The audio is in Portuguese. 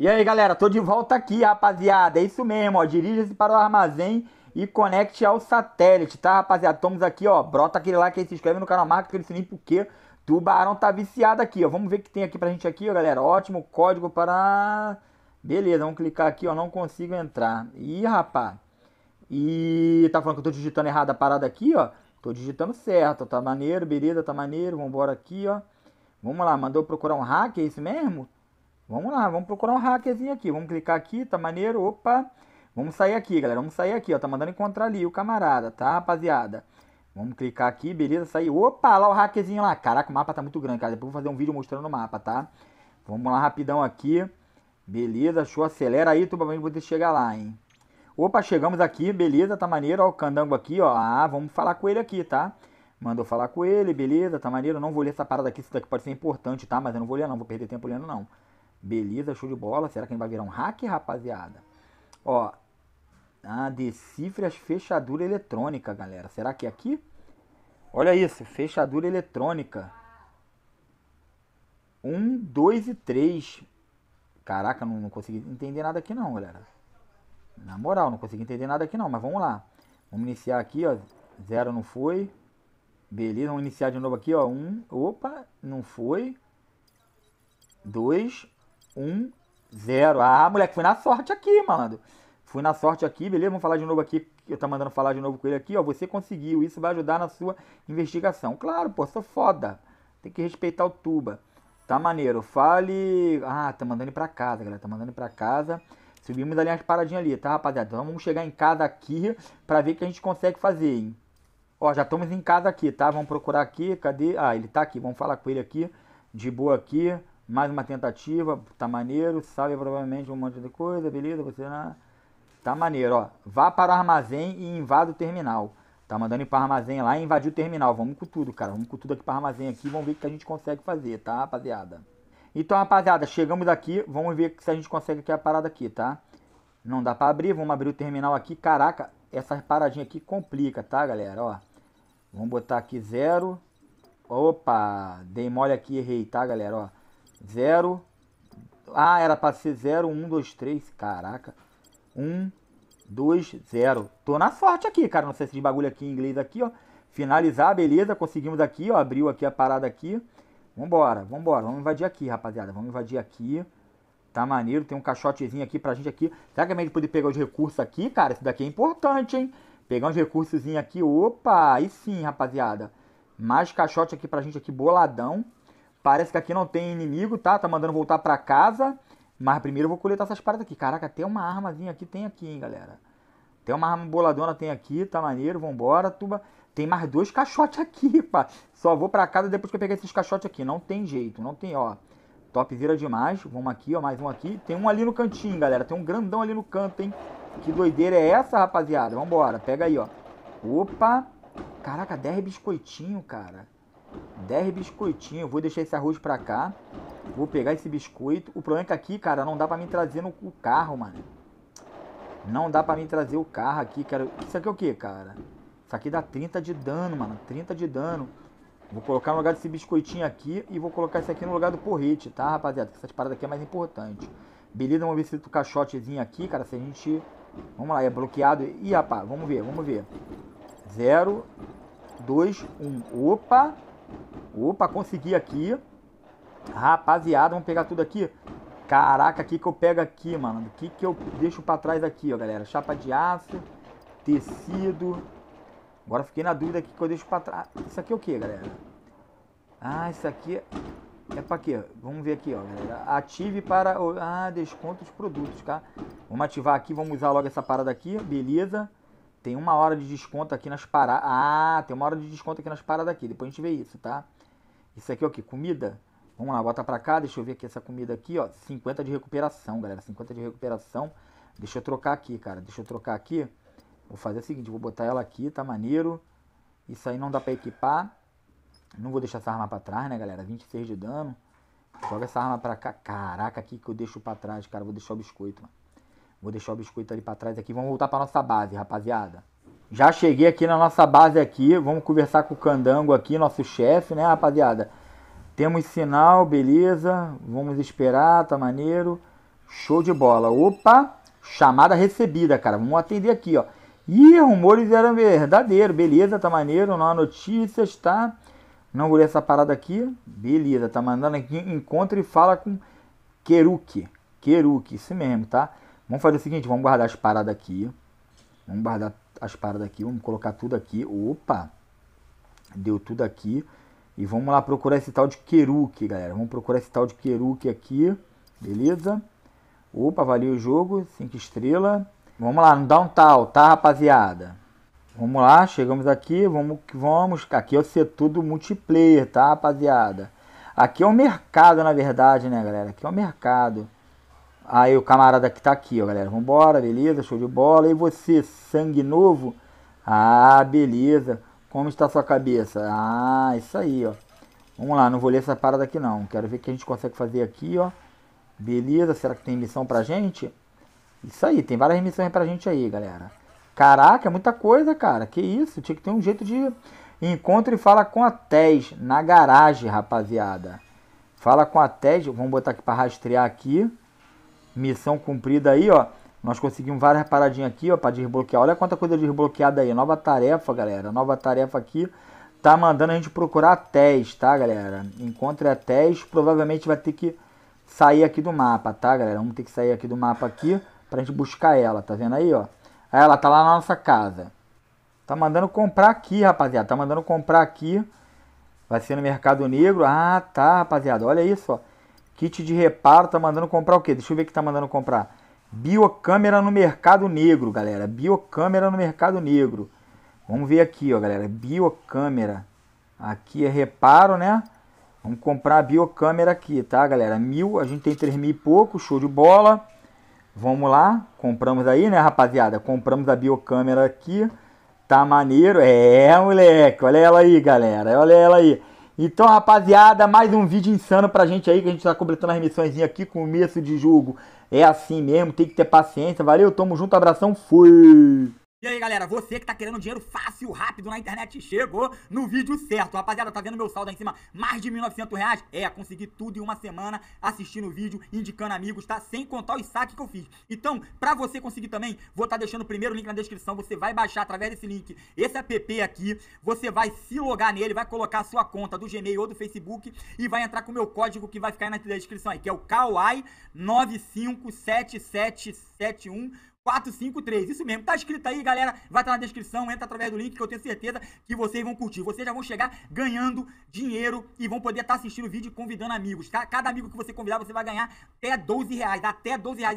E aí, galera, tô de volta aqui, rapaziada. É isso mesmo, ó. Dirija-se para o armazém e conecte ao satélite, tá, rapaziada? Estamos aqui, ó. Brota aquele like aí, se inscreve no canal, marca aquele sininho, porque Tubarão tá viciado aqui, ó. Vamos ver o que tem aqui pra gente aqui, ó, galera. Ótimo código para... Beleza, vamos clicar aqui, ó. Não consigo entrar. Ih, rapaz. E tá falando que eu tô digitando errado a parada aqui, ó. Tô digitando certo, tá maneiro, beleza, tá maneiro. Vambora aqui, ó. Vamos lá, mandou procurar um hack, é isso mesmo? Vamos lá, vamos procurar um hackerzinho aqui. Vamos clicar aqui, tá maneiro, opa. Vamos sair aqui, galera, vamos sair aqui, ó. Tá mandando encontrar ali o camarada, tá, rapaziada? Vamos clicar aqui, beleza, sair. Opa, lá o hackerzinho lá. Caraca, o mapa tá muito grande, cara. Depois vou fazer um vídeo mostrando o mapa, tá? Vamos lá rapidão aqui. Beleza, show, acelera aí, tu provavelmente vou ter chegar lá, hein. Opa, chegamos aqui, beleza, tá maneiro, ó, o candango aqui, ó. Ah, vamos falar com ele aqui, tá? Mandou falar com ele, beleza, tá maneiro. não vou ler essa parada aqui, isso daqui pode ser importante, tá? Mas eu não vou ler não, vou perder tempo lendo não. Beleza, show de bola. Será que ele vai virar um hack, rapaziada? Ó, a decifre as fechaduras eletrônicas, galera. Será que é aqui? Olha isso, fechadura eletrônica. Um, dois e três. Caraca, não, não consegui entender nada aqui não, galera. Na moral, não consegui entender nada aqui não, mas vamos lá. Vamos iniciar aqui, ó. Zero não foi. Beleza, vamos iniciar de novo aqui, ó. Um, opa, não foi. Dois, 1, 0. Ah, moleque, fui na sorte aqui, malandro. Fui na sorte aqui, beleza? Vamos falar de novo aqui. Eu tô mandando falar de novo com ele aqui, ó. Você conseguiu, isso vai ajudar na sua investigação. Claro, pô, sou foda. Tem que respeitar o tuba. Tá maneiro. Fale. Ah, tá mandando ir pra casa, galera. Tá mandando ir pra casa. Subimos ali as paradinhas ali, tá, rapaziada? Então vamos chegar em casa aqui pra ver o que a gente consegue fazer, hein? Ó, já estamos em casa aqui, tá? Vamos procurar aqui. Cadê? Ah, ele tá aqui. Vamos falar com ele aqui. De boa aqui. Mais uma tentativa, tá maneiro, sabe provavelmente um monte de coisa, beleza, você não... Tá maneiro, ó. Vá para o armazém e invada o terminal. Tá mandando ir para o armazém lá e invadir o terminal. Vamos com tudo, cara. Vamos com tudo aqui para o armazém aqui. Vamos ver o que a gente consegue fazer, tá, rapaziada? Então, rapaziada, chegamos aqui. Vamos ver se a gente consegue aqui a parada aqui, tá? Não dá para abrir. Vamos abrir o terminal aqui. Caraca, essa paradinha aqui complica, tá, galera? Ó, vamos botar aqui zero. Opa, dei mole aqui, errei, tá, galera? Ó, 0. Ah, era para ser 0, 1, 2, 3. Caraca. 1, 2, 0. Tô na sorte aqui, cara. Não sei se bagulho aqui em inglês aqui, ó. Finalizar, beleza. Conseguimos aqui, ó. Abriu aqui a parada aqui. Vambora, vambora. Vamos invadir aqui, rapaziada. Vamos invadir aqui. Tá maneiro. Tem um caixotezinho aqui pra gente aqui. Será que a é gente poder pegar os recursos aqui, cara? Isso daqui é importante, hein? Pegar uns recursos aqui. Opa, aí sim, rapaziada. Mais caixote aqui pra gente aqui, boladão. Parece que aqui não tem inimigo, tá? Tá mandando voltar pra casa. Mas primeiro eu vou coletar essas paradas aqui. Caraca, tem uma armazinha aqui tem aqui, hein, galera. Tem uma arma boladona, tem aqui, tá maneiro, vambora, tuba. Tem mais dois caixotes aqui, pá. Só vou pra casa depois que eu pegar esses caixotes aqui. Não tem jeito, não tem, ó. Topzera demais. Vamos aqui, ó, mais um aqui. Tem um ali no cantinho, galera. Tem um grandão ali no canto, hein. Que doideira é essa, rapaziada? Vambora, pega aí, ó. Opa. Caraca, 10 biscoitinho, cara. 10 biscoitinhos. Vou deixar esse arroz pra cá. Vou pegar esse biscoito. O problema é que aqui, cara, não dá pra me trazer no o carro, mano. Não dá pra me trazer o carro aqui. cara Isso aqui é o que, cara? Isso aqui dá 30 de dano, mano. 30 de dano. Vou colocar no lugar desse biscoitinho aqui e vou colocar isso aqui no lugar do porrete, tá, rapaziada? Essas paradas aqui é mais importante. Beleza, vamos ver se o caixotezinho aqui, cara, se a gente... Vamos lá, é bloqueado. Ih, rapaz, vamos ver, vamos ver. 0, 2, 1. Opa! Opa, consegui aqui. Rapaziada, vamos pegar tudo aqui. Caraca, o que, que eu pego aqui, mano? O que, que eu deixo pra trás aqui, ó, galera? Chapa de aço, tecido. Agora fiquei na dúvida aqui que eu deixo pra trás. Isso aqui é o que, galera? Ah, isso aqui é pra quê? Vamos ver aqui, ó, galera. Ative para... Ah, desconto os produtos, tá? Vamos ativar aqui, vamos usar logo essa parada aqui. Beleza. Tem uma hora de desconto aqui nas paradas. Ah, tem uma hora de desconto aqui nas paradas aqui. Depois a gente vê isso, tá? Isso aqui é o que? Comida? Vamos lá, bota pra cá. Deixa eu ver aqui essa comida aqui, ó. 50 de recuperação, galera. 50 de recuperação. Deixa eu trocar aqui, cara. Deixa eu trocar aqui. Vou fazer o seguinte, vou botar ela aqui, tá maneiro. Isso aí não dá pra equipar. Não vou deixar essa arma pra trás, né, galera? 26 de dano. Joga essa arma pra cá. Caraca, aqui que eu deixo pra trás, cara. Vou deixar o biscoito, mano. Vou deixar o biscoito ali para trás aqui. Vamos voltar para nossa base, rapaziada. Já cheguei aqui na nossa base aqui. Vamos conversar com o Candango aqui, nosso chefe, né, rapaziada? Temos sinal, beleza. Vamos esperar, tá maneiro. Show de bola. Opa! Chamada recebida, cara. Vamos atender aqui, ó. Ih, rumores eram verdadeiros. Beleza, tá maneiro. Não há notícias, tá? Não vou ler essa parada aqui. Beleza, tá mandando aqui. Encontra e fala com Keruki. Keruki, isso mesmo, tá? Vamos fazer o seguinte, vamos guardar as paradas aqui. Vamos guardar as paradas aqui, vamos colocar tudo aqui. Opa! Deu tudo aqui. E vamos lá procurar esse tal de queruque, galera. Vamos procurar esse tal de queruque aqui. Beleza? Opa, valeu o jogo. 5 estrelas. Vamos lá, não dá um tal, tá, rapaziada? Vamos lá, chegamos aqui, vamos que vamos. Aqui é o setor do multiplayer, tá, rapaziada? Aqui é o mercado, na verdade, né, galera? Aqui é o mercado. Aí o camarada que tá aqui, ó, galera. Vambora, beleza, show de bola. E você, sangue novo? Ah, beleza. Como está sua cabeça? Ah, isso aí, ó. Vamos lá, não vou ler essa parada aqui não. Quero ver o que a gente consegue fazer aqui, ó. Beleza, será que tem missão pra gente? Isso aí, tem várias missões pra gente aí, galera. Caraca, é muita coisa, cara. Que isso, tinha que ter um jeito de... Encontro e fala com a Tez na garagem, rapaziada. Fala com a Tez. vamos botar aqui pra rastrear aqui. Missão cumprida aí, ó. Nós conseguimos várias paradinhas aqui, ó, para desbloquear. Olha quanta coisa desbloqueada aí. Nova tarefa, galera. Nova tarefa aqui. Tá mandando a gente procurar Tess, tá, galera? Encontre a Tess. Provavelmente vai ter que sair aqui do mapa, tá, galera? Vamos ter que sair aqui do mapa aqui pra gente buscar ela, tá vendo aí, ó? Ela tá lá na nossa casa. Tá mandando comprar aqui, rapaziada. Tá mandando comprar aqui. Vai ser no Mercado Negro. Ah, tá, rapaziada. Olha isso, ó. Kit de reparo tá mandando comprar o quê? Deixa eu ver que tá mandando comprar. Biocâmera no mercado negro, galera. Biocâmera no mercado negro. Vamos ver aqui, ó, galera. Biocâmera. Aqui é reparo, né? Vamos comprar a biocâmera aqui, tá, galera? Mil, a gente tem três mil e pouco, show de bola. Vamos lá, compramos aí, né, rapaziada? Compramos a biocâmera aqui. Tá maneiro? É, moleque, olha ela aí, galera. Olha ela aí. Então, rapaziada, mais um vídeo insano pra gente aí, que a gente tá completando as missõezinhas aqui, começo de jogo. É assim mesmo, tem que ter paciência, valeu, tamo junto, abração, fui! E aí galera, você que tá querendo dinheiro fácil, rápido na internet, chegou no vídeo certo. Rapaziada, tá vendo meu saldo aí em cima? Mais de 1.900 reais? É, consegui tudo em uma semana assistindo o vídeo, indicando amigos, tá? Sem contar os saques que eu fiz. Então, pra você conseguir também, vou estar tá deixando o primeiro link na descrição. Você vai baixar através desse link esse app aqui. Você vai se logar nele, vai colocar a sua conta do Gmail ou do Facebook e vai entrar com o meu código que vai ficar aí na descrição aí, que é o Kawai 957771 453. Isso mesmo, tá escrito aí, galera. Vai estar tá na descrição, entra através do link que eu tenho certeza que vocês vão curtir. Vocês já vão chegar ganhando dinheiro e vão poder estar tá assistindo o vídeo convidando amigos, tá? Cada amigo que você convidar, você vai ganhar até 12 reais, até 12 reais.